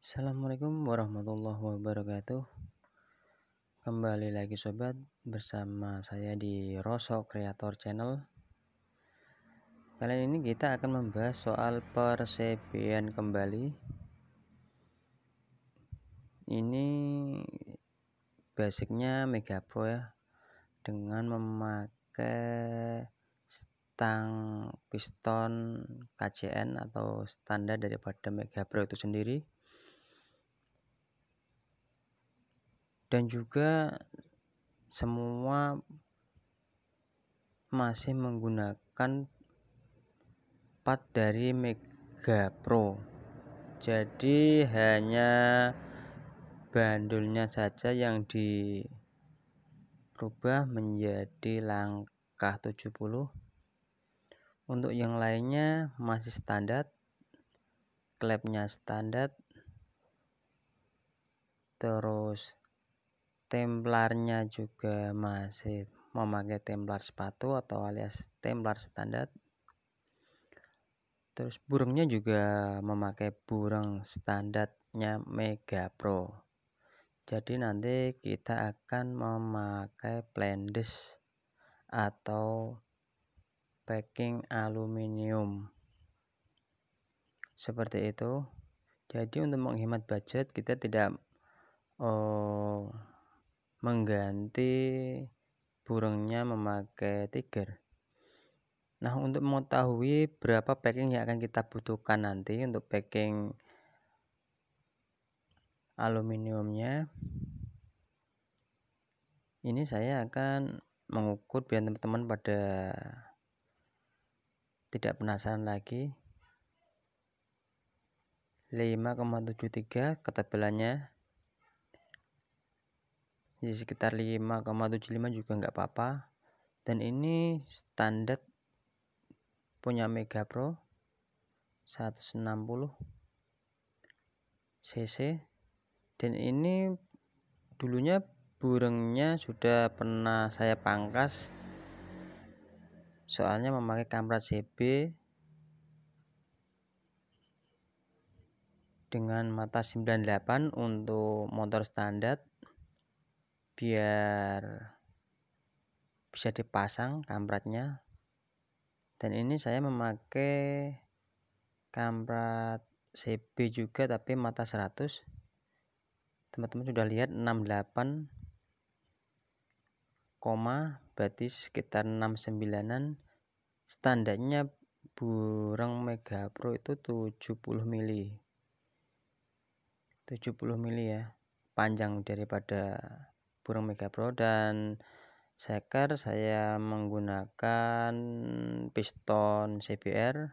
Assalamualaikum warahmatullahi wabarakatuh Kembali lagi sobat bersama saya di Rosso Creator Channel Kali ini kita akan membahas soal persepian kembali Ini basicnya Megapro ya Dengan memakai stang piston KCN atau standar daripada Megapro itu sendiri dan juga semua masih menggunakan part dari Mega Pro jadi hanya bandulnya saja yang di rubah menjadi langkah 70 untuk yang lainnya masih standar klepnya standar terus templarnya juga masih memakai templar sepatu atau alias templar standar terus burungnya juga memakai burung standarnya Mega Pro jadi nanti kita akan memakai blendes atau packing aluminium seperti itu jadi untuk menghemat budget kita tidak oh, mengganti burungnya memakai tiger. Nah, untuk mengetahui berapa packing yang akan kita butuhkan nanti untuk packing aluminiumnya, ini saya akan mengukur biar teman-teman pada tidak penasaran lagi. 5,73 ketebalannya jadi sekitar 5,75 juga nggak apa-apa dan ini standar punya Mega Pro 160 cc dan ini dulunya burungnya sudah pernah saya pangkas soalnya memakai kamrat CB dengan mata 98 untuk motor standar biar bisa dipasang kampratnya dan ini saya memakai kamprat CB juga tapi mata 100 teman-teman sudah lihat 68 koma berarti sekitar 69an standarnya burung mega pro itu 70 mili 70 mili ya panjang daripada burung Megapro dan seker saya menggunakan piston CBR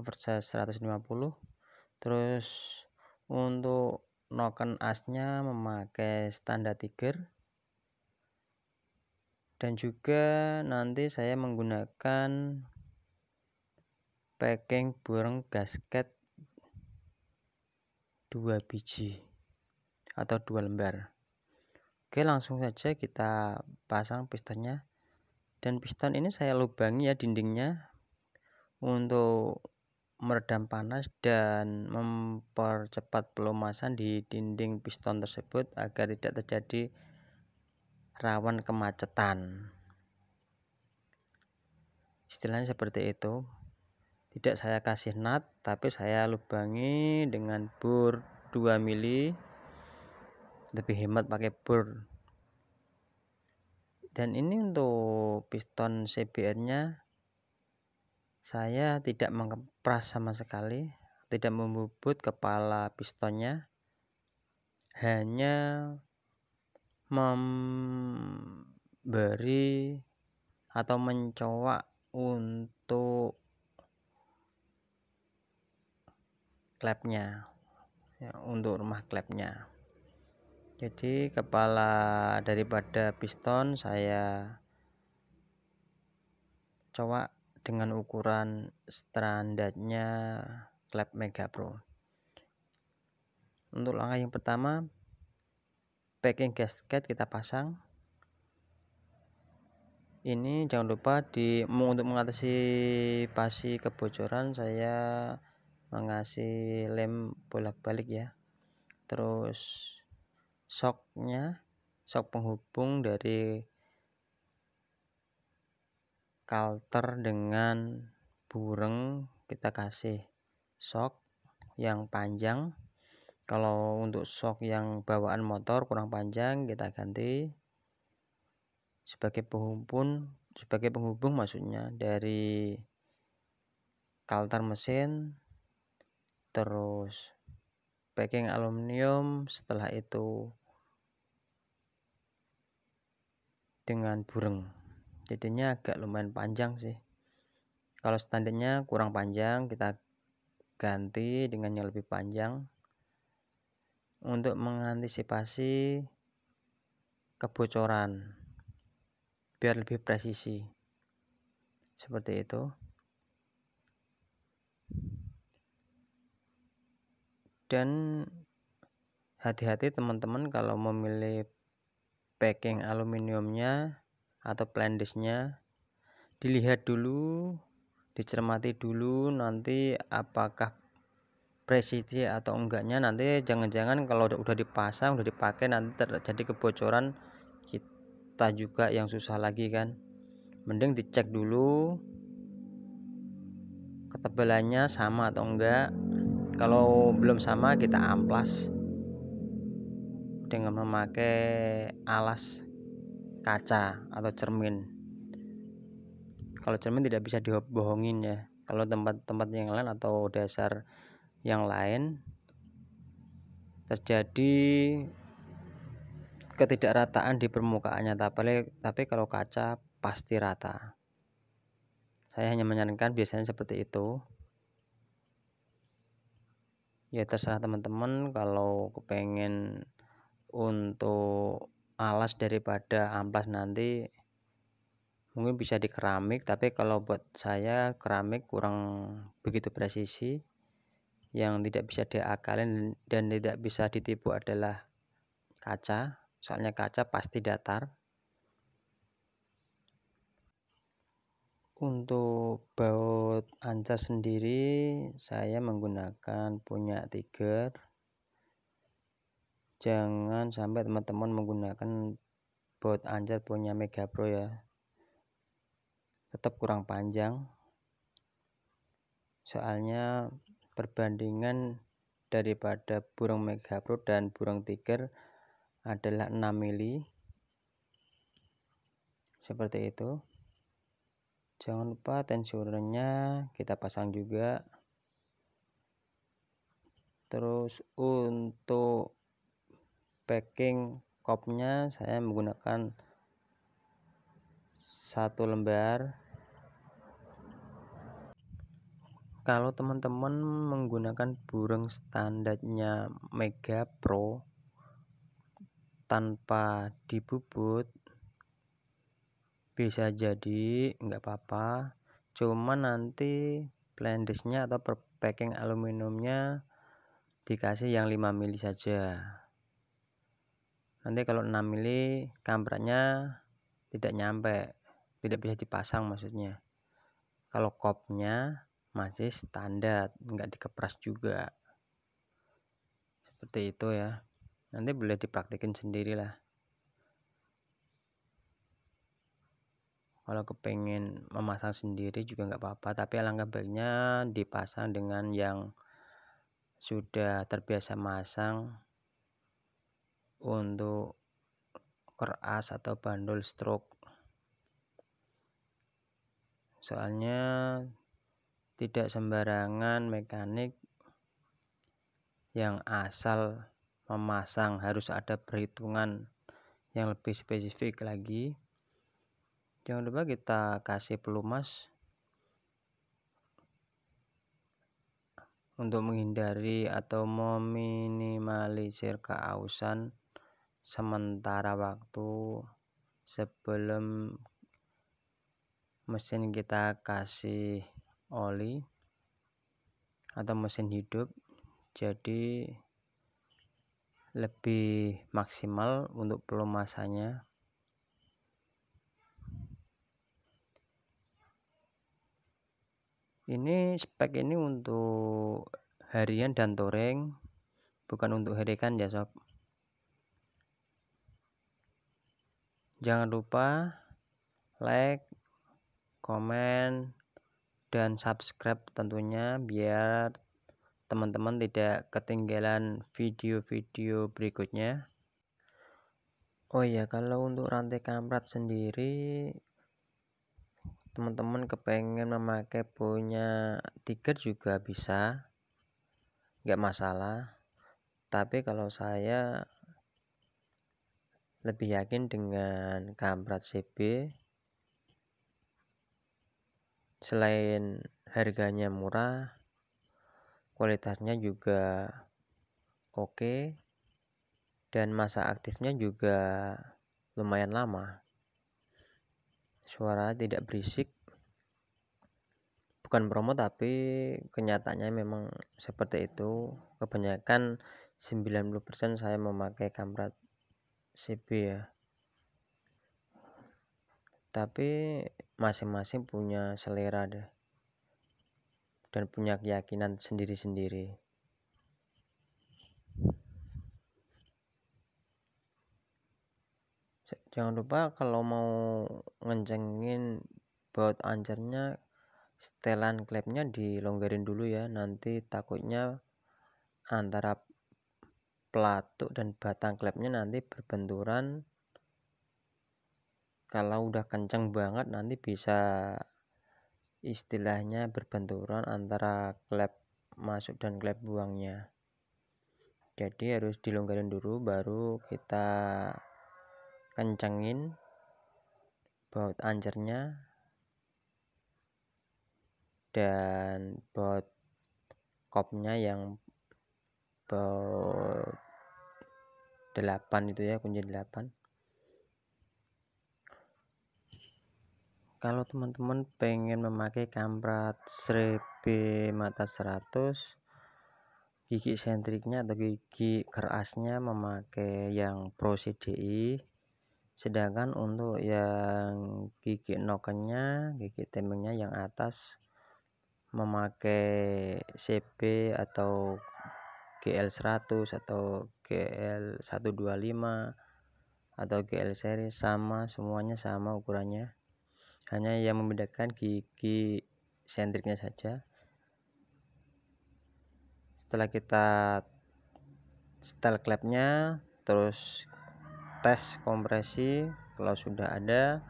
oversize 150 terus untuk noken asnya memakai standar tiger dan juga nanti saya menggunakan packing burung gasket dua biji atau dua lembar Oke langsung saja kita pasang pistonnya dan piston ini saya lubangi ya dindingnya untuk meredam panas dan mempercepat pelumasan di dinding piston tersebut agar tidak terjadi rawan kemacetan istilahnya seperti itu tidak saya kasih nut tapi saya lubangi dengan bor 2 mili lebih hemat pakai bor dan ini untuk piston CBR nya saya tidak mengepras sama sekali tidak membubut kepala pistonnya hanya memberi atau mencoba untuk klepnya ya, untuk rumah klepnya jadi kepala daripada piston saya coba dengan ukuran standarnya klep Mega Pro. Untuk langkah yang pertama, packing gasket kita pasang. Ini jangan lupa di untuk mengatasi pasi kebocoran saya mengasih lem bolak-balik ya. Terus soknya, sok penghubung dari kalter dengan bureng kita kasih sok yang panjang kalau untuk sok yang bawaan motor kurang panjang kita ganti sebagai penghubung sebagai penghubung maksudnya dari kalter mesin terus packing aluminium setelah itu dengan burung jadinya agak lumayan panjang sih kalau standarnya kurang panjang kita ganti dengan yang lebih panjang untuk mengantisipasi kebocoran biar lebih presisi seperti itu dan hati-hati teman-teman kalau memilih packing aluminiumnya atau plandisnya dilihat dulu dicermati dulu nanti apakah presisi atau enggaknya nanti jangan-jangan kalau udah dipasang udah dipakai nanti terjadi kebocoran kita juga yang susah lagi kan mending dicek dulu ketebalannya sama atau enggak kalau belum sama kita amplas dengan memakai alas kaca atau cermin. Kalau cermin tidak bisa dibohongin ya. Kalau tempat-tempat yang lain atau dasar yang lain terjadi ketidakrataan di permukaannya tapi tapi kalau kaca pasti rata. Saya hanya menyarankan biasanya seperti itu ya terserah teman-teman kalau kepengen untuk alas daripada amplas nanti mungkin bisa di keramik tapi kalau buat saya keramik kurang begitu presisi yang tidak bisa diakalin dan tidak bisa ditipu adalah kaca soalnya kaca pasti datar untuk baut anca sendiri saya menggunakan punya tiger jangan sampai teman-teman menggunakan baut anjar punya Mega Pro ya tetap kurang panjang soalnya perbandingan daripada burung Mega Pro dan burung tiger adalah 6 mili seperti itu jangan lupa tensurnya kita pasang juga terus untuk packing kopnya saya menggunakan satu lembar kalau teman-teman menggunakan burung standarnya Mega Pro tanpa dibubut bisa jadi nggak apa-apa cuman nanti blendersnya atau packing aluminiumnya dikasih yang 5 mili saja nanti kalau 6 mili kameranya tidak nyampe tidak bisa dipasang maksudnya kalau kopnya masih standar enggak dikepras juga seperti itu ya nanti boleh sendiri sendirilah kalau kepengen memasang sendiri juga enggak apa-apa tapi alangkah baiknya dipasang dengan yang sudah terbiasa masang untuk keras atau bandul stroke soalnya tidak sembarangan mekanik yang asal memasang harus ada perhitungan yang lebih spesifik lagi jangan lupa kita kasih pelumas untuk menghindari atau meminimalisir keausan sementara waktu sebelum mesin kita kasih oli atau mesin hidup jadi lebih maksimal untuk pelumasannya ini spek ini untuk harian dan touring bukan untuk harikan ya sob Jangan lupa like, komen, dan subscribe tentunya biar teman-teman tidak ketinggalan video-video berikutnya oh iya kalau untuk rantai kamrat sendiri teman-teman kepengen memakai punya tiger juga bisa nggak masalah tapi kalau saya lebih yakin dengan kamprat CB selain harganya murah kualitasnya juga oke dan masa aktifnya juga lumayan lama suara tidak berisik bukan promo tapi kenyataannya memang seperti itu kebanyakan 90% saya memakai kamrat CB ya tapi masing-masing punya selera deh dan punya keyakinan sendiri-sendiri jangan lupa kalau mau ngencengin baut ancernya setelan klepnya dilonggarin dulu ya nanti takutnya antara pelatuk dan batang klepnya nanti berbenturan kalau udah kenceng banget nanti bisa istilahnya berbenturan antara klep masuk dan klep buangnya jadi harus dilonggarin dulu baru kita kencengin baut ancernya dan baut kopnya yang dashboard 8 itu ya kunci 8 kalau teman-teman pengen memakai kamprat serbe mata 100 gigi sentriknya atau gigi kerasnya memakai yang pro CDI sedangkan untuk yang gigi nokennya gigi temennya yang atas memakai cp atau GL100 atau GL125 atau GL seri sama semuanya sama ukurannya hanya yang membedakan gigi sentriknya saja setelah kita setel klepnya terus tes kompresi kalau sudah ada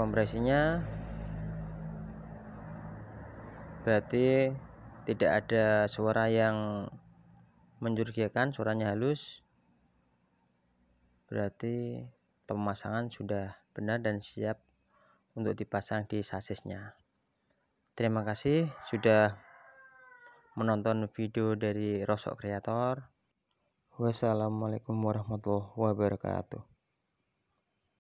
kompresinya berarti tidak ada suara yang mencurigakan suaranya halus berarti pemasangan sudah benar dan siap untuk dipasang di sasisnya terima kasih sudah menonton video dari Rosok Kreator Wassalamualaikum warahmatullahi wabarakatuh